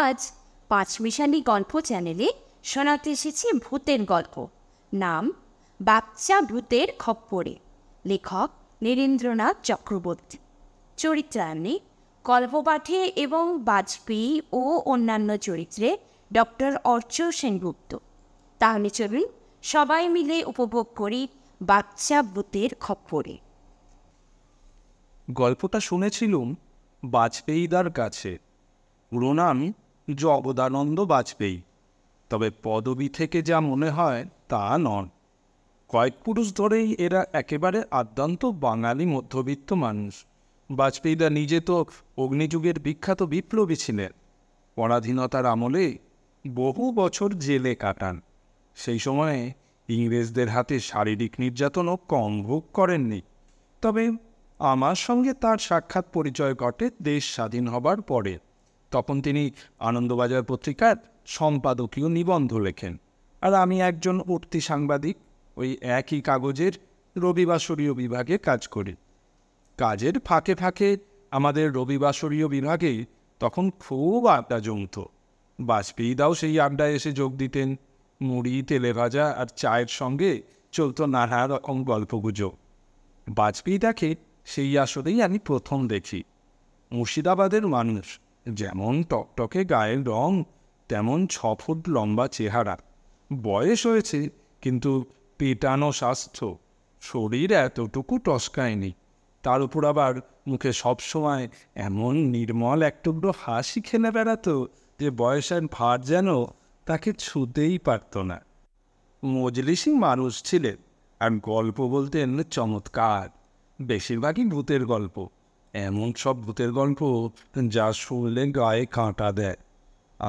আজ পাঁচমিশালি গল্প চ্যানেলে শোনাতে এসেছি ভূতের গল্প নাম বাচ্চা ভূতের খপ্পরে লেখক নীরেন্দ্রনাথ চক্রবর্তী চরিত্রায়নে গল্পপাঠে এবং বাজপেয়ী ও অন্যান্য চরিত্রে ডক্টর অর্চ সেনগুপ্ত তাহলে চলুন সবাই মিলে উপভোগ করি বাচ্চা ভূতের খপ্পরে গল্পটা শুনেছিলুম বাজপেয়ীদার কাছে প্রণাম জগদানন্দ বাজপেয়ী তবে পদবি থেকে যা মনে হয় তা নন কয়েক পুরুষ ধরেই এরা একেবারে আদ্যান্ত বাঙালি মধ্যবিত্ত মানুষ বাজপেয়ীরা নিজে তো অগ্নিযুগের বিখ্যাত বিপ্লবী ছিলেন পরাধীনতার আমলে বহু বছর জেলে কাটান সেই সময়ে ইংরেজদের হাতে শারীরিক নির্যাতনও কম ভোগ করেননি তবে আমার সঙ্গে তার সাক্ষাৎ পরিচয় ঘটে দেশ স্বাধীন হবার পরে তখন তিনি আনন্দবাজার পত্রিকার সম্পাদকীয় নিবন্ধ লেখেন আর আমি একজন উঠতি সাংবাদিক ওই একই কাগজের রবিবাসরীয় বিভাগে কাজ করি কাজের ফাঁকে ফাঁকে আমাদের রবিবাসরীয় বিভাগে তখন খুব আড্ডা জমত বাজপেয়ীদাও সেই আড্ডায় এসে যোগ দিতেন মুড়ি তেলে ভাজা আর চায়ের সঙ্গে চলত নানা রকম গল্পগুজব বাজপেয়ীদাকে সেই আসরেই আমি প্রথম দেখি মুর্শিদাবাদের মানুষ যেমন টকটকে গায়ের রং তেমন ছ ফুট লম্বা চেহারা বয়স হয়েছে কিন্তু পেটানো স্বাস্থ্য শরীর এতটুকু টসকায়নি তার উপর আবার মুখে সবসময় এমন নির্মল এক টুকরো হাসি খেলে বেড়াত যে বয়সের ভার যেন তাকে ছুতেই পারত না মজলিসি মানুষ ছিলেন আর গল্প বলতেন চমৎকার বেশিরভাগই ভূতের গল্প এমন সব ভূতের গল্প যা শুনলে গায়ে কাঁটা দেয়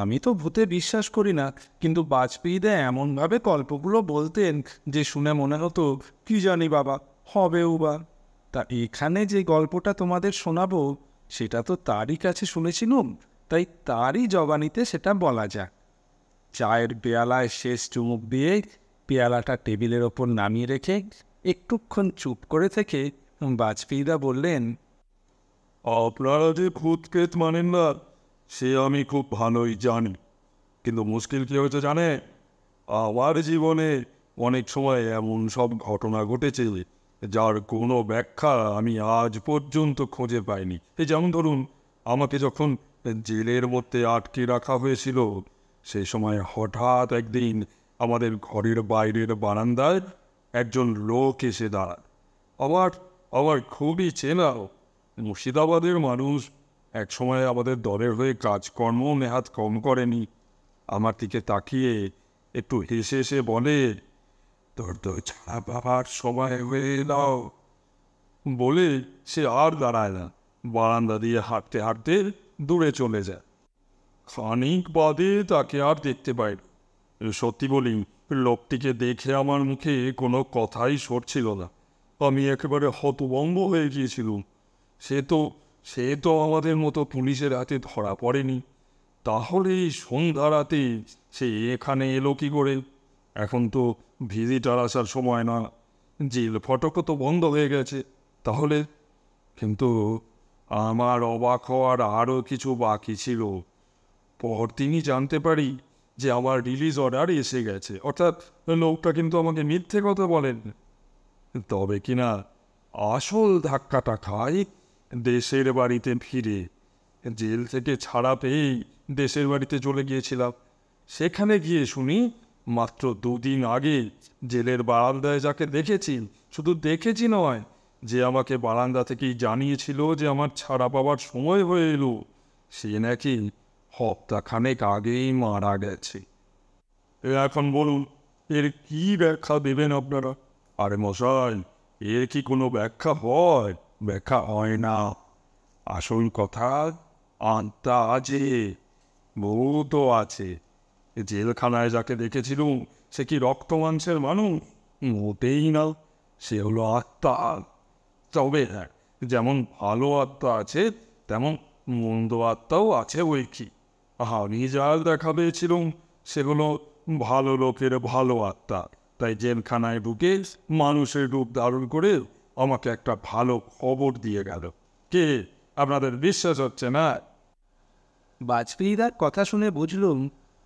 আমি তো ভূতে বিশ্বাস করি না কিন্তু বাজপেয়ীদা এমনভাবে গল্পগুলো বলতেন যে শুনে মনে হতো কি জানি বাবা হবেও বা তা এখানে যে গল্পটা তোমাদের শোনাবো সেটা তো তারই কাছে শুনেছিলুম তাই তারই জবানিতে সেটা বলা যাক চায়ের পেয়ালায় শেষ চুমুক দিয়ে পেয়ালাটা টেবিলের ওপর নামিয়ে রেখে একটুক্ষণ চুপ করে থেকে বাজপেয়ীদা বললেন আপনারা যে ভূতকেত মানেন না সে আমি খুব ভালোই জানি কিন্তু মুশকিল কী হয়েছে জানে আমার জীবনে অনেক সময় এমন সব ঘটনা ঘটেছে যার কোনো ব্যাখ্যা আমি আজ পর্যন্ত খুঁজে পাইনি এই যেমন ধরুন আমাকে যখন জেলের মধ্যে আটকে রাখা হয়েছিল সেই সময় হঠাৎ একদিন আমাদের ঘরের বাইরের বারান্দায় একজন লোক এসে দাঁড়ায় আমার আমার খুবই চেনাও মুর্শিদাবাদের মানুষ এক সময় আমাদের দলের হয়ে কাজকর্ম নেহাত কম করেনি আমার দিকে তাকিয়ে একটু হেসে এসে বলে তোর তো ছাড়া বাবার সময় হয়ে নাও বলে সে আর দাঁড়ায় না বারান্দা দিয়ে হাঁটতে হাঁটতে দূরে চলে যায় খানিক বাদে তাকে আর দেখতে পাই সত্যি বলি লোকটিকে দেখে আমার মুখে কোনো কথাই সরছিল না আমি একেবারে হতভঙ্গ হয়ে গিয়েছিলাম সে তো সে তো আমাদের মতো পুলিশের হাতে ধরা পড়েনি তাহলে সন্ধ্যা রাতে সে এখানে এলো কি করে এখন তো ভিজিটার আসার সময় না জেল ফটকও তো বন্ধ হয়ে গেছে তাহলে কিন্তু আমার অবাক হওয়ার আরও কিছু বাকি ছিল পর তিনি জানতে পারি যে আমার রিলিজ অর্ডার এসে গেছে অর্থাৎ লোকটা কিন্তু আমাকে মিথ্যে কথা বলেন তবে কিনা আসল ধাক্কাটা খায় দেশের বাড়িতে ফিরে জেল থেকে ছাড়া পেয়েই দেশের বাড়িতে চলে গিয়েছিলাম সেখানে গিয়ে শুনি মাত্র দুদিন আগে জেলের বারান্দায় যাকে দেখেছি শুধু দেখেছি নয় যে আমাকে বারান্দা থেকেই জানিয়েছিল যে আমার ছাড়া পাওয়ার সময় হয়ে এলো সে নাকি হপ্তাখানেক আগেই মারা গেছে এখন বলুন এর কি ব্যাখ্যা দেবেন আপনারা আরে মশাই এর কি কোনো ব্যাখ্যা হয় ব্যাখ্যা হয় না আসল কথা আত্মা আছে ভূত আছে জেলখানায় যাকে দেখেছিলুম সে কি রক্ত মাংসের মানুষ মোটেই না সে হলো আত্মা তবে হ্যাঁ যেমন ভালো আত্মা আছে তেমন মন্দ আত্মাও আছে ওই কি আমি যার দেখা পেয়েছিলুম সেগুলো ভালো লোকের ভালো আত্মা তাই জেলখানায় ঢুকে মানুষের রূপ ধারণ করে আমাকে একটা ভালো খবর দিয়ে গেল কে আপনাদের বিশ্বাস হচ্ছে না বাজপেয়ীদার কথা শুনে বুঝলুম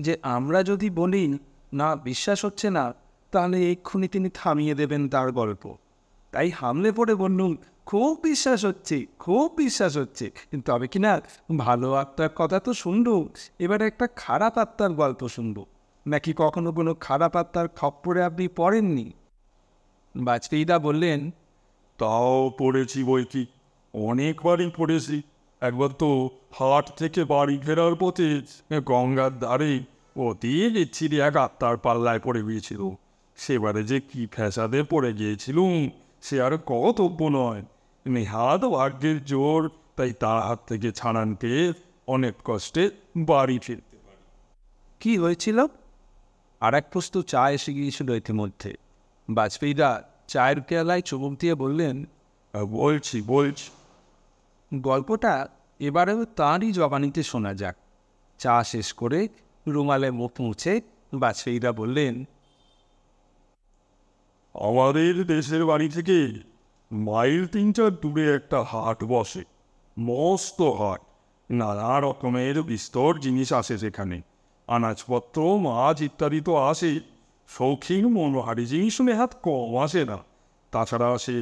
যে আমরা যদি বলি না বিশ্বাস হচ্ছে না তাহলে এক্ষুনি তিনি থামিয়ে দেবেন তার গল্প তাই হামলে পড়ে বললুম খুব বিশ্বাস হচ্ছে খুব বিশ্বাস হচ্ছে তবে কি না ভালো আত্মার কথা তো শুনবো এবারে একটা খারাপ আত্মার গল্প শুনব নাকি কখনো কোনো খারাপ আত্মার খপ্পরে আপনি পড়েননি বাজপেয়ীদা বললেন তাও পড়েছি বই কি অনেকবারই পড়েছি একবার তো হাট থেকে বাড়ি ফেরার পথে গঙ্গার ধারে অতি ইচ্ছিরি এক আত্মার পাল্লায় পড়ে গিয়েছিল সেবারে যে কি ফ্যাসাদে পড়ে গিয়েছিলুম সে আর কতব্য নয় নেহাত ভাগ্যের জোর তাই তার হাত থেকে ছাড়ান পেয়ে অনেক কষ্টে বাড়ি ফিরতে কি হয়েছিল আর এক প্রস্ত চা এসে গিয়েছিল ইতিমধ্যে বাজপেয়ীরা চায়ের কেলায় চুমুক দিয়ে বললেন বলছি বলছি গল্পটা এবারেও তাঁরই জবানিতে শোনা যাক চা শেষ করে রুমালে মুখ মুছে বাজপেয়ীরা বললেন আমাদের দেশের বাড়ি থেকে মাইল তিন চার দূরে একটা হাট বসে মস্ত হাট নানা রকমের বিস্তর জিনিস আসে সেখানে আনাজপত্র মাছ ইত্যাদি তো আসে শৌখিন মনোহারি জিনিস হাত কম আসে না তাছাড়া সে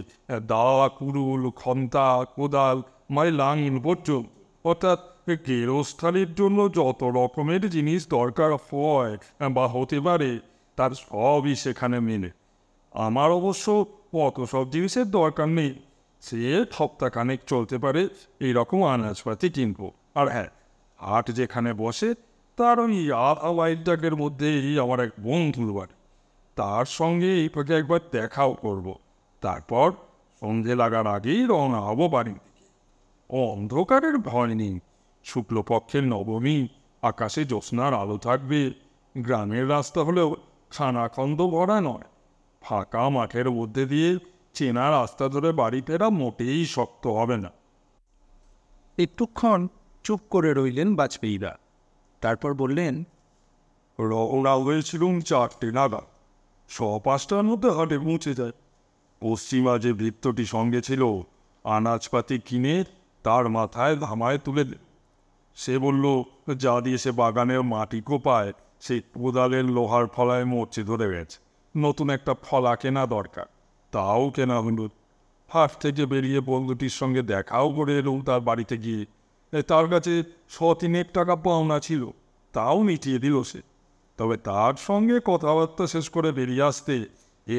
দা কুড়ুল খন্তা কোদাল মানে লাঙিন পর্যন্ত অর্থাৎ গেরস্থালির জন্য যত রকমের জিনিস দরকার হয় বা হতে পারে তার সবই সেখানে মেনে আমার অবশ্য অত সব জিনিসের দরকার নেই সে সপ্তাহখানেক চলতে পারে এইরকম আনাজপাতি কিনব আর হ্যাঁ হাট যেখানে বসে তার ওই আধা মাইল মধ্যেই আমার এক বন্ধুর বাড়ি তার সঙ্গে এই পথে একবার দেখাও করব। তারপর সন্ধে লাগার আগেই রওনা হব বাড়ির দিকে অন্ধকারের ভয় নেই শুক্লপক্ষের নবমী আকাশে জ্যোৎস্নার আলো থাকবে গ্রামের রাস্তা হলেও খানাখন্দ ভরা নয় ফাঁকা মাঠের মধ্যে দিয়ে চেনা রাস্তা ধরে বাড়ি ফেরা মোটেই শক্ত হবে না একটুক্ষণ চুপ করে রইলেন বাজপেয়ীরা তারপর বললেন রওনা হয়েছিলুম চারটে নাগাদ পাঁচটার মধ্যে হাটে পৌঁছে যায় পশ্চিমা যে বৃত্তটি সঙ্গে ছিল আনাজপাতি কিনে তার মাথায় ধামায় তুলে সে বলল যা দিয়ে সে বাগানের মাটি কোপায় সে কোদালের লোহার ফলায় মরচে ধরে গেছে নতুন একটা ফলা কেনা দরকার তাও কেনা হল হাট থেকে বেরিয়ে বন্ধুটির সঙ্গে দেখাও করে এলুম তার বাড়িতে গিয়ে তার কাছে শ তিনেক টাকা পাওনা ছিল তাও মিটিয়ে দিল সে তবে তার সঙ্গে কথাবার্তা শেষ করে বেরিয়ে আসতে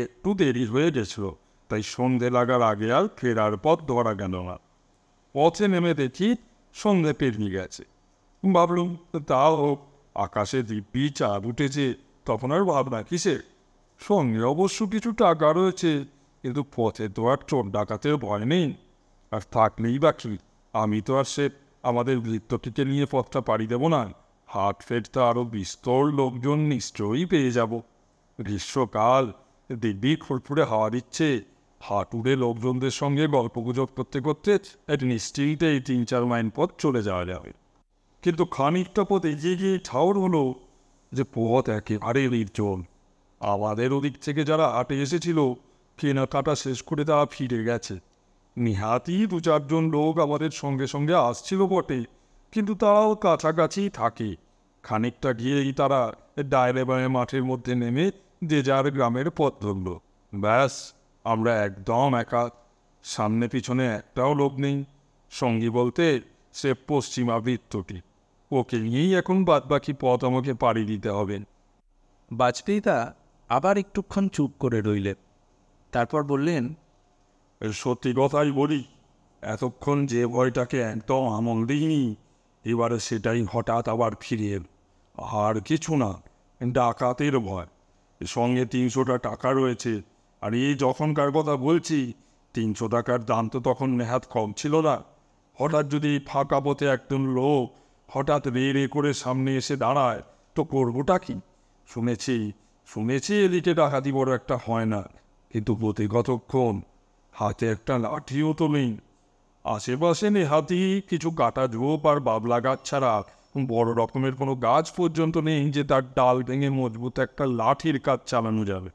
একটু দেরি হয়ে গেছিল তাই সন্ধে লাগার আগে আর ফেরার পথ ধরা গেল না পথে নেমে দেখি সন্ধে পেরিয়ে গেছে ভাবলুম তা হোক আকাশে দিব্যি চাঁদ উঠেছে তখন আর ভাবনা কিসের সঙ্গে অবশ্য কিছু টাকা রয়েছে কিন্তু পথে তো আর চোর ডাকাতেও ভয় নেই আর থাকলেই বা আমি তো আর সে আমাদের বৃত্তটিকে নিয়ে পথটা পাড়ি দেব না হাট ফেট তো আরও বিস্তর লোকজন নিশ্চয়ই পেয়ে যাব গ্রীষ্মকাল দিব্যি ফুরফুরে হাওয়া দিচ্ছে হাটুরে লোকজনদের সঙ্গে গল্পগুজব করতে করতে এক নিশ্চিন্তে এই তিন চার মাইন পথ চলে যাওয়া যাবে কিন্তু খানিকটা পথ এগিয়ে গিয়ে ঠাউর হলো যে পথ একেবারে নির্জন আমাদের ওদিক থেকে যারা হাটে এসেছিল কেনাকাটা শেষ করে তারা ফিরে গেছে নিহাতি দু চারজন লোক আমাদের সঙ্গে সঙ্গে আসছিল বটে কিন্তু তারাও কাছাকাছি থাকে খানিকটা গিয়েই তারা ডায়রে বাঁয়ে মাঠের মধ্যে নেমে যে যার গ্রামের পথ ধরল ব্যাস আমরা একদম একা সামনে পিছনে একটাও লোক নেই সঙ্গী বলতে সে পশ্চিমা বৃত্তটি ওকে নিয়েই এখন বাদবাকি পথ আমাকে পাড়ি দিতে হবে তা আবার একটুক্ষণ চুপ করে রইলেন তারপর বললেন সত্যি কথাই বলি এতক্ষণ যে ভয়টাকে একদম আমল দিইনি এবারে সেটাই হঠাৎ আবার ফিরে এল আর কিছু না ডাকাতের ভয় সঙ্গে তিনশোটা টাকা রয়েছে আর এই যখনকার কথা বলছি তিনশো টাকার দাম তো তখন নেহাত কম ছিল না হঠাৎ যদি ফাঁকা পথে একজন লোক হঠাৎ রে রে করে সামনে এসে দাঁড়ায় তো করবোটা কি শুনেছি শুনেছি এদিকে ডাকাতি বড় একটা হয় না কিন্তু প্রতি কতক্ষণ হাতে একটা লাঠিও তো নেই আশেপাশে নেহাতি কিছু কাটা ঝোপ আর বাবলা গাছ ছাড়া বড় রকমের কোনো গাছ পর্যন্ত নেই যে তার ডাল ভেঙে মজবুত একটা লাঠির কাজ চালানো যাবে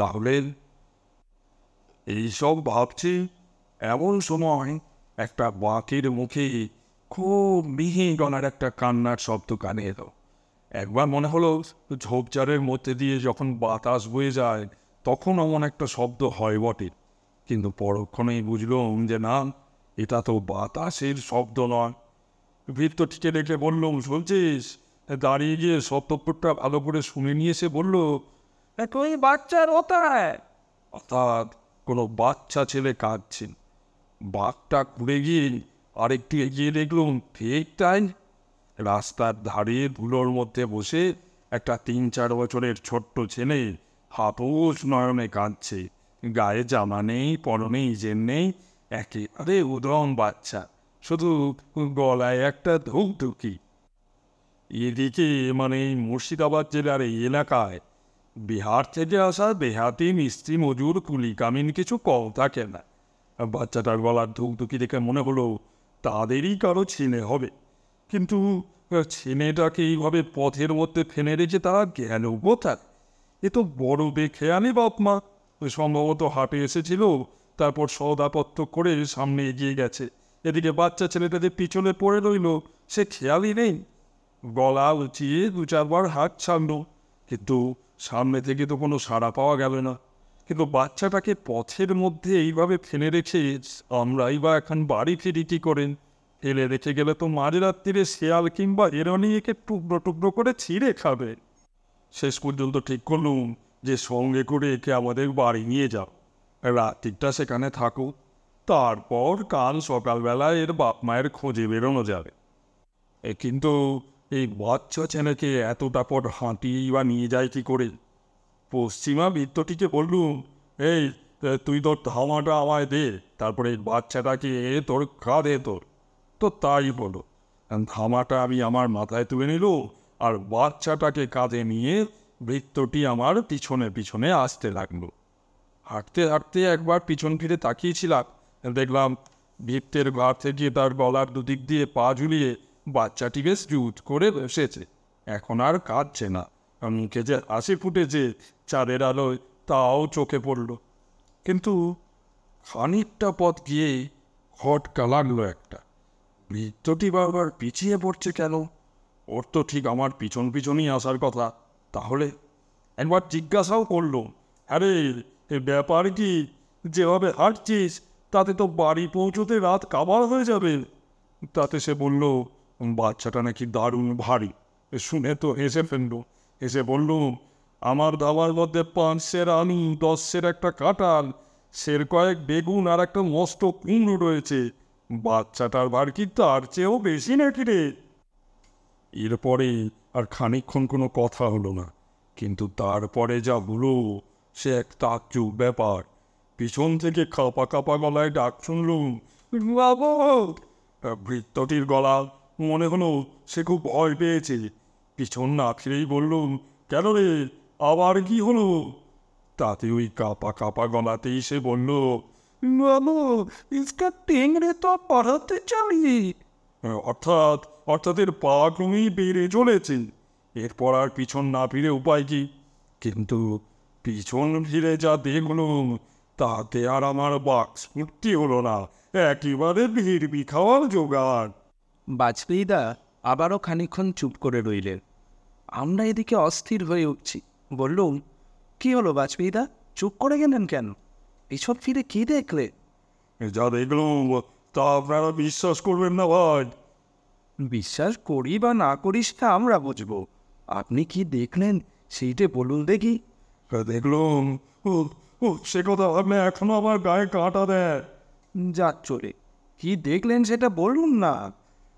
তাহলে এইসব ভাবছি এমন সময় একটা বাঁকের মুখে খুব মিহি গলার একটা কান্নার শব্দ কানে এলো একবার মনে হলো ঝোপঝাড়ের মধ্যে দিয়ে যখন বাতাস বয়ে যায় তখন এমন একটা শব্দ হয় বটে কিন্তু পরক্ষণেই বুঝলুম যে না এটা তো বাতাসের শব্দ নয় বৃত্ত টিকে রেখে বললুম শুনছিস দাঁড়িয়ে গিয়ে শব্দপুরটা ভালো করে শুনে নিয়ে এসে বলল তুই বাচ্চার ওতায় অর্থাৎ কোনো বাচ্চা ছেলে কাঁদছেন বাঘটা ঘুরে গিয়ে আরেকটি এগিয়ে দেখলুম ফেক টাইম রাস্তার ধারে ধুলোর মধ্যে বসে একটা তিন চার বছরের ছোট্ট ছেলে হাতও নয়নে কাঁদছে গায়ে জামা নেই পর নেই জেন নেই আরে উদম বাচ্চা শুধু গলায় একটা ধুকধুকি এদিকে মানে মুর্শিদাবাদ জেলার এই এলাকায় বিহার থেকে আসা বেহাতি মিস্ত্রি মজুর কুলি কামিন কিছু কম থাকে না বাচ্চাটার গলার ধুকধুকি দেখে মনে হলো তাদেরই কারো ছেলে হবে কিন্তু ছেলেটাকে এইভাবে পথের মধ্যে ফেলে রেখে তারা গেল কোথায় এ তো বড় বেখেয়ালি বাপ মা সম্ভবত হাটে এসেছিল তারপর সৌদাপত্য করে সামনে এগিয়ে গেছে এদিকে বাচ্চা ছেলেটা যে পিছনে পড়ে রইল সে খেয়ালই নেই গলা উঁচিয়ে দু চারবার হাত ছাড়ল কিন্তু সামনে থেকে তো কোনো সাড়া পাওয়া গেল না কিন্তু বাচ্চাটাকে পথের মধ্যে এইভাবে ফেলে রেখে আমরাই বা এখন বাড়ি ফিরি কি করেন ফেলে রেখে গেলে তো মাঝে রাত্রিরে শেয়াল কিংবা এরনি একে টুকরো টুকরো করে ছিঁড়ে খাবে শেষ পর্যন্ত ঠিক করলুম যে সঙ্গে করে একে আমাদের বাড়ি নিয়ে যাও রাত্রিটা সেখানে থাকুক তারপর কাল সকালবেলা এর বাপ মায়ের খোঁজে বেরোনো যাবে এ কিন্তু এই বাচ্চা ছেলেকে এতটা পর হাঁটিয়েই বা নিয়ে যায় কি করে পশ্চিমা বৃত্তটিকে বললুম এই তুই তোর ধামাটা আমায় দে তারপরে এই বাচ্চাটাকে তোর কাঁধে তোর তো তাই বলো ধামাটা আমি আমার মাথায় তুলে নিল আর বাচ্চাটাকে কাঁধে নিয়ে বৃত্তটি আমার পিছনে পিছনে আসতে লাগলো হাঁটতে হাঁটতে একবার পিছন ফিরে তাকিয়েছিলাম দেখলাম ভিত্তের ঘর থেকে তার গলার দুদিক দিয়ে পা ঝুলিয়ে বাচ্চাটি বেশ জুত করে বসেছে এখন আর কাঁদছে না মুখে যে ফুটে যে চাঁদের আলোয় তাও চোখে পড়ল কিন্তু খানিকটা পথ গিয়ে হটকা লাগলো একটা বৃত্তটি বারবার পিছিয়ে পড়ছে কেন ওর তো ঠিক আমার পিছন পিছনই আসার কথা তাহলে একবার জিজ্ঞাসাও করলো আরে হ্যাঁ ব্যাপার কি যেভাবে হাঁটছিস তাতে তো বাড়ি পৌঁছতে রাত কাবার হয়ে যাবে তাতে সে বলল বাচ্চাটা নাকি দারুণ ভারী শুনে তো হেসে ফেলল হেসে বলল আমার দাবার মধ্যে পাঁচ সের আলু দশ সের একটা কাঁটাল সের কয়েক বেগুন আর একটা মস্ত কুমড়ো রয়েছে বাচ্চাটার ভার কি তার চেয়েও বেশি নাকি রে এরপরে আর খানিক্ষণ কোনো কথা হলো না কিন্তু তারপরে যা হলো সে এক তাজ্জুব ব্যাপার পিছন থেকে কাঁপা কাঁপা গলায় ডাক শুনলুম বৃত্তটির গলা মনে হলো সে খুব ভয় পেয়েছে পিছন না ফিরেই বললুম কেন রে আবার কি হলো তাতে ওই কাঁপা কাঁপা গলাতেই সে বলল তো পড়াতে চাই অর্থাৎ অর্থাৎ এর পা ক্রমেই বেড়ে চলেছে এরপর আর পিছন না ফিরে উপায় কি কিন্তু পিছন ফিরে যা দেখলুম তাতে আর আমার বাক স্ফূর্তি হলো না একেবারে বি খাওয়ার জোগাড় বাজপেয়ীদা আবারও খানিক্ষণ চুপ করে রইলেন আমরা এদিকে অস্থির হয়ে উঠছি বললুম কি হলো বাজপেয়ীদা চুপ করে গেলেন কেন এসব ফিরে কি দেখলে যা দেখলুম তা আপনারা বিশ্বাস করবেন না ভাই বিশ্বাস করি বা না করিস তা আমরা বুঝবো আপনি কি দেখলেন সেইটে বলুন দেখি দেখলুম সে কথা আপনি এখনো আমার গায়ে কাঁটা দেয় যা চলে কি দেখলেন সেটা বলুন না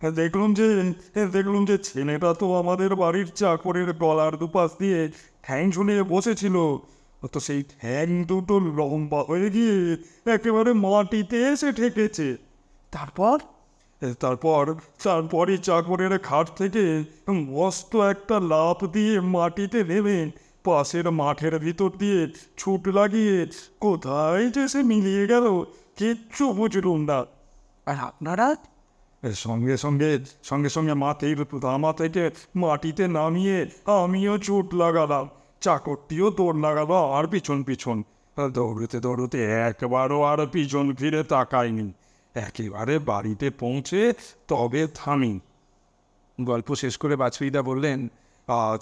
হ্যাঁ, দেখলুম যে হ্যাঁ, দেখলুম যে ছেলেটা তো আমাদের বাড়ির চাকরের গলার দুপাশ দিয়ে ঠ্যাং শুনিয়ে বসেছিল তো সেই ঠ্যাং দুটো লম্বা হয়ে গিয়ে একেবারে মাটিতে এসে ঠেকেছে তারপর হ্যাঁ, তারপর তারপরই চাকরের খাট থেকে মস্ত একটা লাফ দিয়ে মাটিতে নেবেন পাশের মাঠের ভিতর দিয়ে ছুট লাগিয়ে কোথায় যে সে মিলিয়ে গেল কিচ্ছু বুঝলুম না আর আপনারা সঙ্গে সঙ্গে সঙ্গে সঙ্গে মাথের ধামা থেকে মাটিতে নামিয়ে আমিও চোট লাগালাম চাকরটিও দৌড় লাগালো আর পিছন পিছন দৌড়তে দৌড়তে একবারও আর পিছন ফিরে তাকায়নি একেবারে বাড়িতে পৌঁছে তবে থামি গল্প শেষ করে বাছুইদা বললেন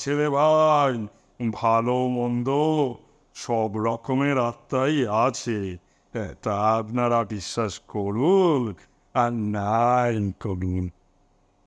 ছেলে ভাই ভালো মন্দ সব রকমের আত্মাই আছে হ্যাঁ, তা আপনারা বিশ্বাস করুন আর নাই করুন